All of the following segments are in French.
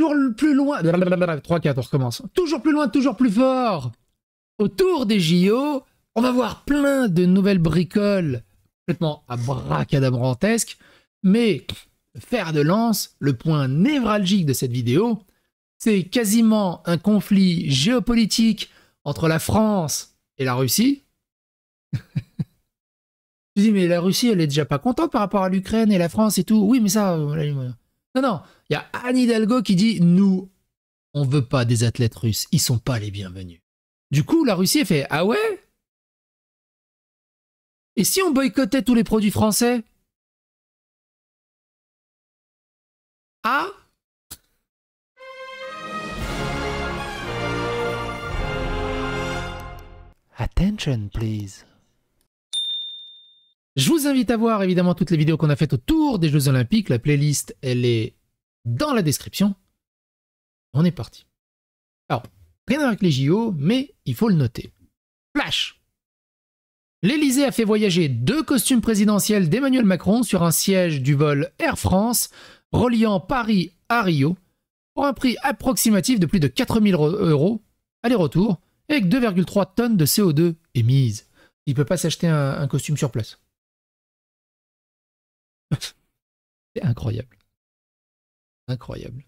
toujours plus loin. 3, 4, on recommence. Toujours plus loin, toujours plus fort. Autour des JO, on va voir plein de nouvelles bricoles complètement à bracadabrantesques. Mais faire de lance, le point névralgique de cette vidéo, c'est quasiment un conflit géopolitique entre la France et la Russie. Tu dis, mais la Russie, elle est déjà pas contente par rapport à l'Ukraine et la France et tout. Oui, mais ça, euh, non, non, il y a Anne Hidalgo qui dit Nous, on veut pas des athlètes russes, ils sont pas les bienvenus. Du coup, la Russie fait Ah ouais Et si on boycottait tous les produits français Ah Attention, please. Je vous invite à voir évidemment toutes les vidéos qu'on a faites autour des Jeux Olympiques. La playlist, elle est dans la description. On est parti. Alors, rien avec les JO, mais il faut le noter. Flash L'Elysée a fait voyager deux costumes présidentiels d'Emmanuel Macron sur un siège du vol Air France reliant Paris à Rio pour un prix approximatif de plus de 4000 euros aller-retour avec 2,3 tonnes de CO2 émises. Il ne peut pas s'acheter un costume sur place. C'est incroyable. Incroyable.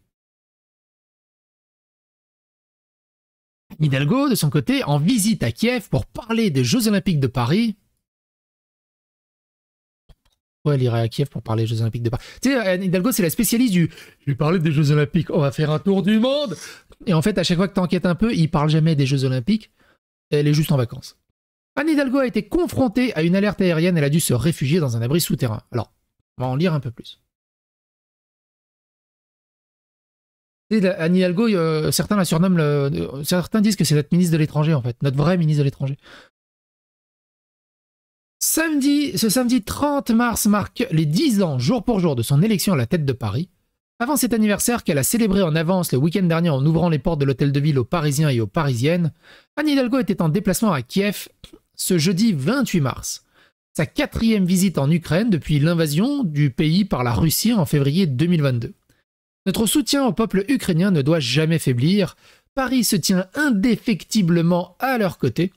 Hidalgo, de son côté, en visite à Kiev pour parler des Jeux Olympiques de Paris. Pourquoi elle irait à Kiev pour parler des Jeux Olympiques de Paris Tu sais, euh, Hidalgo, c'est la spécialiste du « je vais parler des Jeux Olympiques, on va faire un tour du monde !» Et en fait, à chaque fois que tu enquêtes un peu, il parle jamais des Jeux Olympiques, elle est juste en vacances. Anne Hidalgo a été confrontée à une alerte aérienne, elle a dû se réfugier dans un abri souterrain. Alors, on va en lire un peu plus. Anne Hidalgo, euh, certains la surnomment, euh, certains disent que c'est notre ministre de l'étranger en fait, notre vrai ministre de l'étranger. Samedi, ce samedi 30 mars marque les 10 ans jour pour jour de son élection à la tête de Paris. Avant cet anniversaire qu'elle a célébré en avance le week-end dernier en ouvrant les portes de l'hôtel de ville aux Parisiens et aux Parisiennes, Anne Hidalgo était en déplacement à Kiev ce jeudi 28 mars sa quatrième visite en Ukraine depuis l'invasion du pays par la Russie en février 2022. Notre soutien au peuple ukrainien ne doit jamais faiblir, Paris se tient indéfectiblement à leur côté,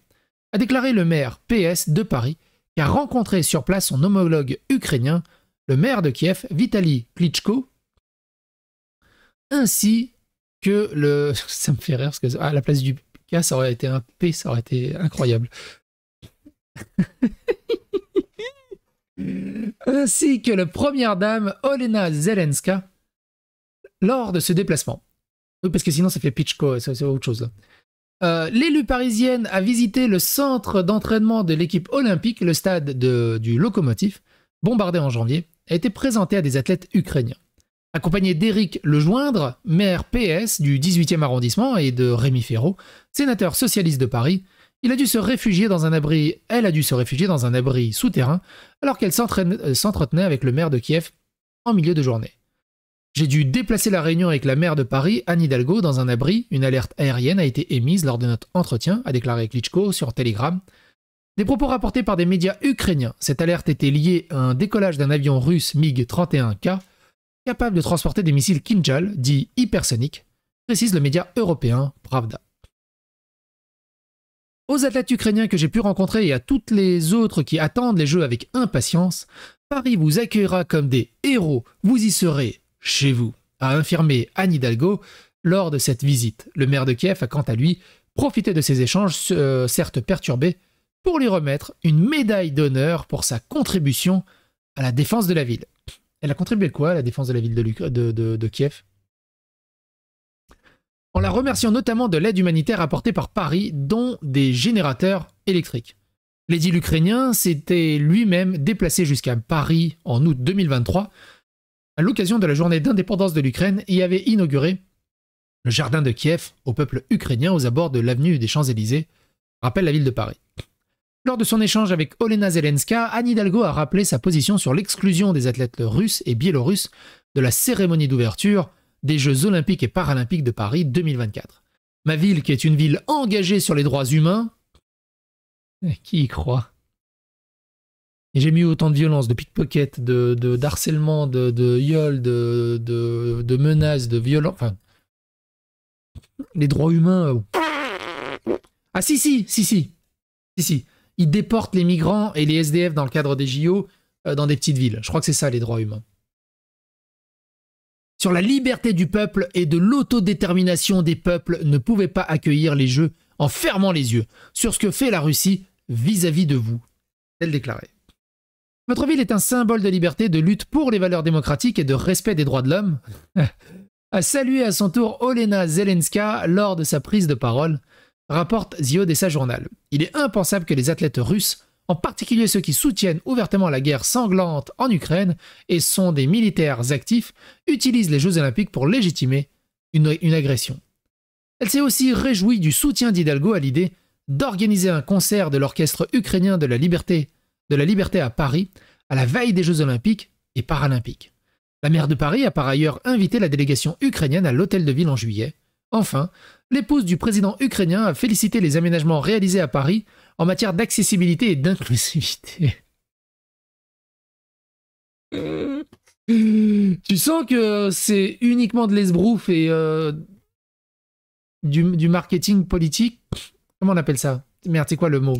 a déclaré le maire PS de Paris, qui a rencontré sur place son homologue ukrainien, le maire de Kiev, Vitali Klitschko, ainsi que le... Ça me fait rire, parce que à ah, la place du K, ça aurait été un P, ça aurait été incroyable. ainsi que la première dame Olena Zelenska lors de ce déplacement. parce que sinon ça fait ça c'est autre chose. Euh, L'élue parisienne a visité le centre d'entraînement de l'équipe olympique, le stade du locomotive, bombardé en janvier, a été présenté à des athlètes ukrainiens. Accompagné d'Éric Lejoindre, maire PS du 18e arrondissement, et de Rémi Ferraud, sénateur socialiste de Paris, il a dû se réfugier dans un abri, elle a dû se réfugier dans un abri souterrain, alors qu'elle euh, s'entretenait avec le maire de Kiev en milieu de journée. J'ai dû déplacer la réunion avec la maire de Paris, Anne Hidalgo, dans un abri. Une alerte aérienne a été émise lors de notre entretien, a déclaré Klitschko sur Telegram. Des propos rapportés par des médias ukrainiens, cette alerte était liée à un décollage d'un avion russe MiG-31K, capable de transporter des missiles Kinjal, dits hypersoniques, précise le média européen Pravda. Aux athlètes ukrainiens que j'ai pu rencontrer et à toutes les autres qui attendent les Jeux avec impatience, Paris vous accueillera comme des héros. Vous y serez chez vous, a infirmé Anne Hidalgo lors de cette visite. Le maire de Kiev a quant à lui profité de ces échanges, euh, certes perturbés, pour lui remettre une médaille d'honneur pour sa contribution à la défense de la ville. Elle a contribué quoi à la défense de la ville de Kiev en la remerciant notamment de l'aide humanitaire apportée par Paris, dont des générateurs électriques. L'édile ukrainien s'était lui-même déplacé jusqu'à Paris en août 2023 à l'occasion de la journée d'indépendance de l'Ukraine et avait inauguré le jardin de Kiev au peuple ukrainien aux abords de l'avenue des Champs-Élysées, rappelle la ville de Paris. Lors de son échange avec Olena Zelenska, Anne Hidalgo a rappelé sa position sur l'exclusion des athlètes russes et biélorusses de la cérémonie d'ouverture des Jeux olympiques et paralympiques de Paris 2024. Ma ville, qui est une ville engagée sur les droits humains, eh, qui y croit j'ai mis autant de violence, de pickpockets, de, de de, de de, de, menaces, de violences. Enfin, les droits humains. Euh. Ah si, si, si, si. Si, Ils déportent les migrants et les SDF dans le cadre des JO euh, dans des petites villes. Je crois que c'est ça les droits humains sur la liberté du peuple et de l'autodétermination des peuples ne pouvait pas accueillir les Jeux en fermant les yeux sur ce que fait la Russie vis-à-vis de vous. Elle déclarait. Votre ville est un symbole de liberté, de lutte pour les valeurs démocratiques et de respect des droits de l'homme. a saluer à son tour Olena Zelenska lors de sa prise de parole, rapporte The sa Journal. Il est impensable que les athlètes russes en particulier ceux qui soutiennent ouvertement la guerre sanglante en Ukraine et sont des militaires actifs, utilisent les Jeux olympiques pour légitimer une, agression. Elle s'est aussi réjouie du soutien d'Hidalgo à l'idée d'organiser un concert de l'Orchestre ukrainien de la liberté, de la liberté à Paris, à la veille des Jeux olympiques et paralympiques. La maire de Paris a par ailleurs invité la délégation ukrainienne à l'hôtel de ville en juillet. Enfin, l'épouse du président ukrainien a félicité les aménagements réalisés à Paris en matière d'accessibilité et d'inclusivité. tu sens que c'est uniquement de l'esbrouf et euh, du, du, marketing politique. Comment on appelle ça Merde, c'est quoi le mot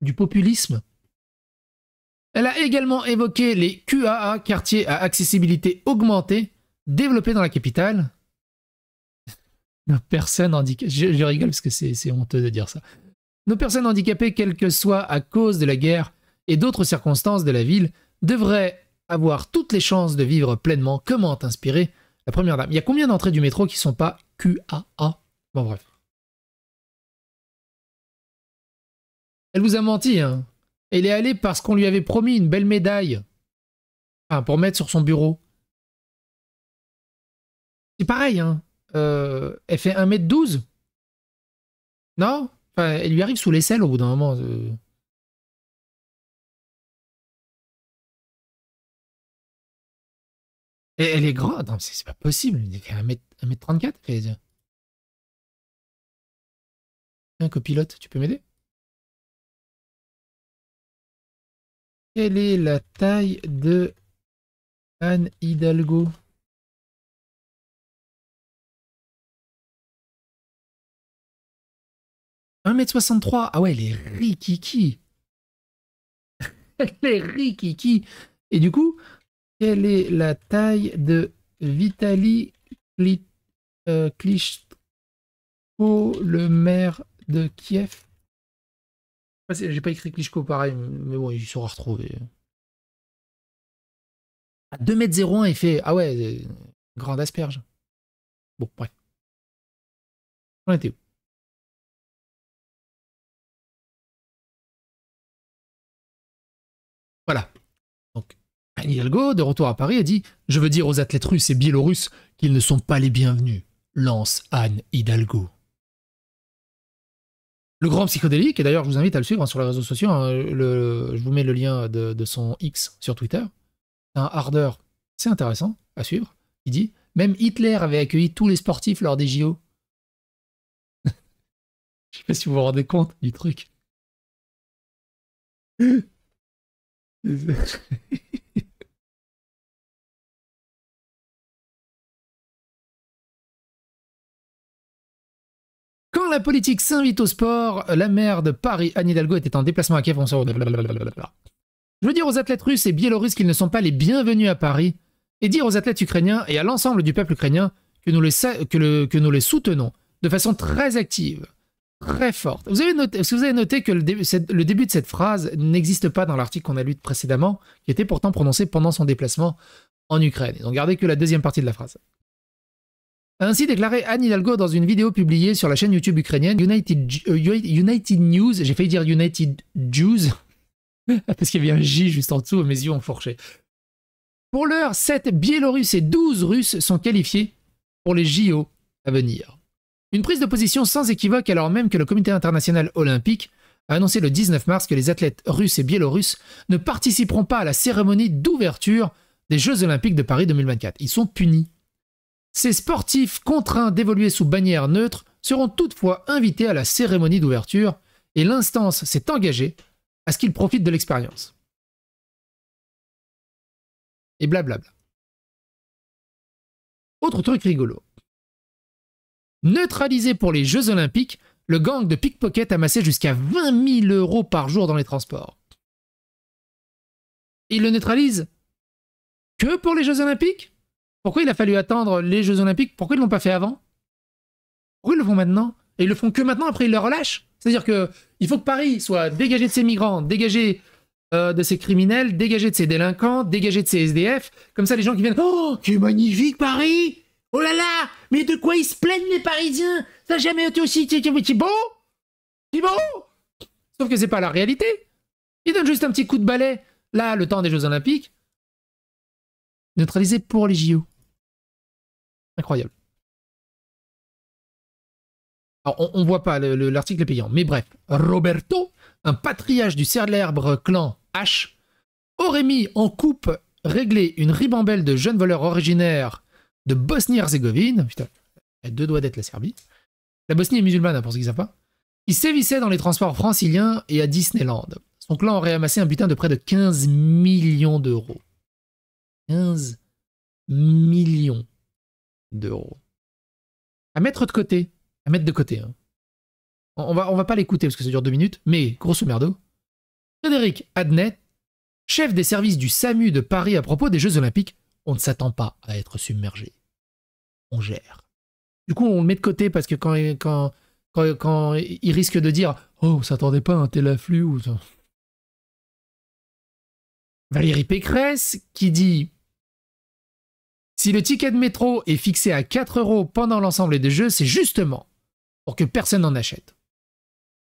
Du populisme Elle a également évoqué les QAA, quartiers à accessibilité augmentée, développés dans la capitale, nos personnes handicapées, je, rigole parce que c'est honteux de dire ça. Nos personnes handicapées, quelles que soient à cause de la guerre et d'autres circonstances de la ville, devraient avoir toutes les chances de vivre pleinement. Comment inspirer la première dame Il y a combien d'entrées du métro qui sont pas QAA Bon bref. Elle vous a menti, hein. Elle est allée parce qu'on lui avait promis une belle médaille. Enfin, pour mettre sur son bureau. C'est pareil, hein. Euh, elle fait 1m12 Non enfin, Elle lui arrive sous l'aisselle au bout d'un moment. Euh. Et elle est grande, c'est pas possible. Elle fait 1 m 34 Un copilote, tu peux m'aider Quelle est la taille de Anne Hidalgo 1m63. Ah ouais, elle est rikiki. elle est rikiki. Et du coup, quelle est la taille de Vitali euh, Klitschko, le maire de Kiev J'ai pas écrit Klitschko pareil, mais bon, il sera retrouvé. À 2m01, il fait. Ah ouais, euh, grande asperge. Bon, bref. On était où Hidalgo, de retour à Paris, a dit Je veux dire aux athlètes russes et biélorusses qu'ils ne sont pas les bienvenus. Lance Anne Hidalgo. Le grand psychodélique, et d'ailleurs je vous invite à le suivre hein, sur les réseaux sociaux, hein, je vous mets le lien de, son X sur Twitter. Un ardeur, c'est intéressant à suivre. Il dit Même Hitler avait accueilli tous les sportifs lors des JO. je ne sais pas si vous vous rendez compte du truc. Quand la politique s'invite au sport, la maire de Paris, Anne Hidalgo, était en déplacement à Kiev. On Je veux dire aux athlètes russes et biélorusses qu'ils ne sont pas les bienvenus à Paris, et dire aux athlètes ukrainiens et à l'ensemble du peuple ukrainien que nous, les soutenons de façon très active, très forte. Vous avez noté, que le, début de cette phrase n'existe pas dans l'article qu'on a lu précédemment, qui était pourtant prononcé pendant son déplacement en Ukraine. Donc, regardez que la deuxième partie de la phrase. A ainsi déclaré Anne Hidalgo dans une vidéo publiée sur la chaîne YouTube ukrainienne United, euh, News, j'ai failli dire United Jews, parce qu'il y avait un J juste en dessous, mes yeux ont fourché. Pour l'heure, 7 Biélorusses et 12 Russes sont qualifiés pour les JO à venir. Une prise de position sans équivoque alors même que le Comité international olympique a annoncé le 19 mars que les athlètes russes et biélorusses ne participeront pas à la cérémonie d'ouverture des Jeux olympiques de Paris 2024. Ils sont punis. Ces sportifs contraints d'évoluer sous bannière neutre seront toutefois invités à la cérémonie d'ouverture et l'instance s'est engagée à ce qu'ils profitent de l'expérience. Et blablabla. Autre truc rigolo. Neutralisé pour les Jeux Olympiques, le gang de pickpocket amassait jusqu'à 20 000 euros par jour dans les transports. Il le neutralise que pour les Jeux Olympiques pourquoi il a fallu attendre les Jeux Olympiques Pourquoi ils l'ont pas fait avant Pourquoi ils le font maintenant Et ils le font que maintenant, après ils le relâchent C'est-à-dire que il faut que Paris soit dégagé de ses migrants, dégagé euh, de ses criminels, dégagé de ses délinquants, dégagé de ses SDF. Comme ça, les gens qui viennent Oh, qu'est magnifique Paris Oh là là Mais de quoi ils se plaignent les Parisiens Ça n'a jamais été aussi. C'est beau C'est beau Sauf que c'est pas la réalité. Ils donnent juste un petit coup de balai, là, le temps des Jeux Olympiques, neutralisé pour les JO. Incroyable. Alors, on, ne voit pas, l'article payant. Mais bref, Roberto, un patriarche du serre-l'herbe clan H, aurait mis en coupe réglé une ribambelle de jeunes voleurs originaires de Bosnie-Herzégovine. Putain, elle a deux doigts d'être la Serbie. La Bosnie est musulmane, hein, pour ceux qui ne savent pas. Il sévissait dans les transports franciliens et à Disneyland. Son clan aurait amassé un butin de près de 15 millions d'euros. 15 millions à mettre de côté. À mettre de côté. Hein. On, va, on va pas l'écouter parce que ça dure deux minutes, mais grosso merdo. Frédéric Adnet, chef des services du SAMU de Paris à propos des Jeux Olympiques, on ne s'attend pas à être submergé. On gère. Du coup, on le met de côté parce que quand, quand, quand, il risque de dire Oh, on s'attendait pas à un tel afflux Valérie Pécresse qui dit si le ticket de métro est fixé à 4 euros pendant l'ensemble des jeux, c'est justement pour que personne n'en achète.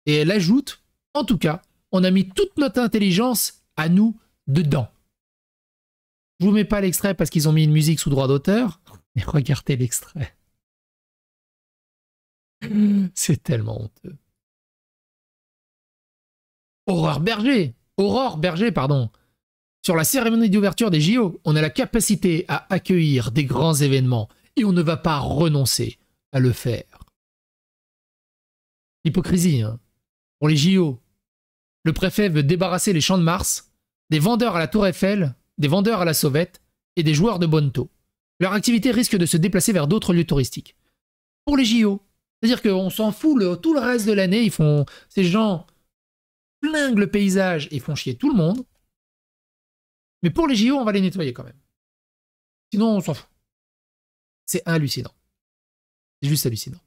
Et elle ajoute, en tout cas, on a mis toute notre intelligence à nous dedans. Je vous mets pas l'extrait parce qu'ils ont mis une musique sous droit d'auteur, mais regardez l'extrait. C'est tellement honteux. Aurore Berger, Aurore Berger, pardon, sur la cérémonie d'ouverture des JO, on a la capacité à accueillir des grands événements et on ne va pas renoncer à le faire. Hypocrisie, hein Pour les JO, le préfet veut débarrasser les champs de Mars, des vendeurs à la Tour Eiffel, des vendeurs à la Sauvette et des joueurs de Bonto. Leur activité risque de se déplacer vers d'autres lieux touristiques. Pour les JO, c'est-à-dire qu'on s'en fout, le, tout le reste de l'année, ils font. Ces gens flinguent le paysage et font chier tout le monde. Mais pour les JO, on va les nettoyer quand même. Sinon, on s'en fout. C'est hallucinant. C'est juste hallucinant.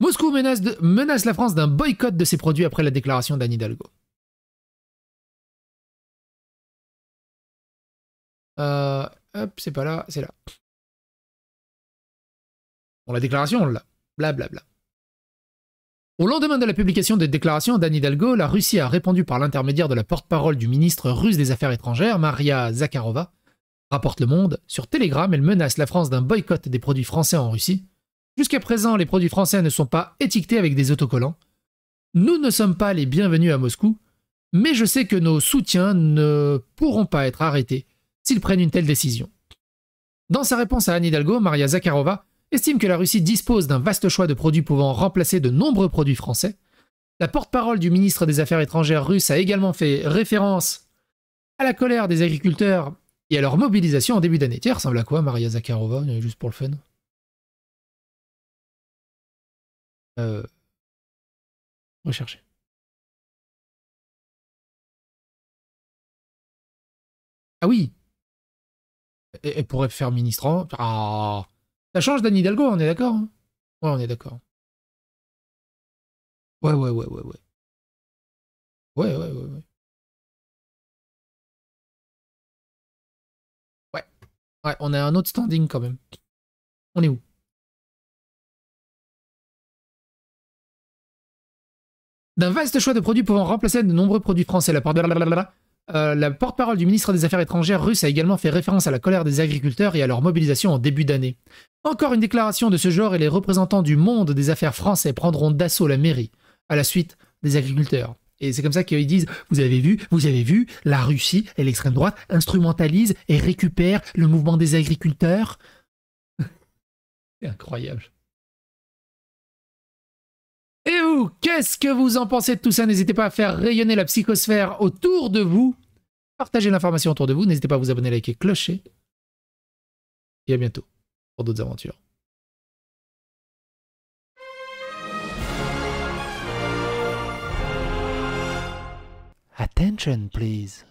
Moscou menace, la France d'un boycott de ses produits après la déclaration d'Anne Hidalgo. Euh, hop, c'est pas là, c'est là. Bon, la déclaration, on l'a. Blablabla. Bla. Au lendemain de la publication des déclarations d'Anne Hidalgo, la Russie a répondu par l'intermédiaire de la porte-parole du ministre russe des Affaires étrangères, Maria Zakharova, rapporte Le Monde, sur Telegram, elle menace la France d'un boycott des produits français en Russie. Jusqu'à présent, les produits français ne sont pas étiquetés avec des autocollants. Nous ne sommes pas les bienvenus à Moscou, mais je sais que nos soutiens ne pourront pas être arrêtés s'ils prennent une telle décision. Dans sa réponse à Anne Hidalgo, Maria Zakharova estime que la Russie dispose d'un vaste choix de produits pouvant remplacer de nombreux produits français. La porte-parole du ministre des Affaires étrangères russe a également fait référence à la colère des agriculteurs et à leur mobilisation en début d'année. Tiens, ressemble à quoi Maria Zakharova, juste pour le fun euh... Rechercher. Ah oui Elle pourrait faire ministre en... Ah ça change d'Anne Hidalgo, on est d'accord hein Ouais, on est d'accord. Ouais, ouais, ouais, ouais, ouais. Ouais, ouais, ouais, ouais. Ouais. Ouais, on a un autre standing quand même. On est où D'un vaste choix de produits pouvant remplacer de nombreux produits français, la part de la euh, la porte-parole du ministre des Affaires étrangères russe a également fait référence à la colère des agriculteurs et à leur mobilisation en début d'année. Encore une déclaration de ce genre et les représentants du monde des affaires français prendront d'assaut la mairie, à la suite des agriculteurs. Et c'est comme ça qu'ils disent, vous avez vu, vous avez vu, la Russie et l'extrême droite instrumentalisent et récupèrent le mouvement des agriculteurs. c'est incroyable. Et vous, qu'est-ce que vous en pensez de tout ça N'hésitez pas à faire rayonner la psychosphère autour de vous. Partagez l'information autour de vous. N'hésitez pas à vous abonner, liker, clocher. Et à bientôt pour d'autres aventures. Attention, please.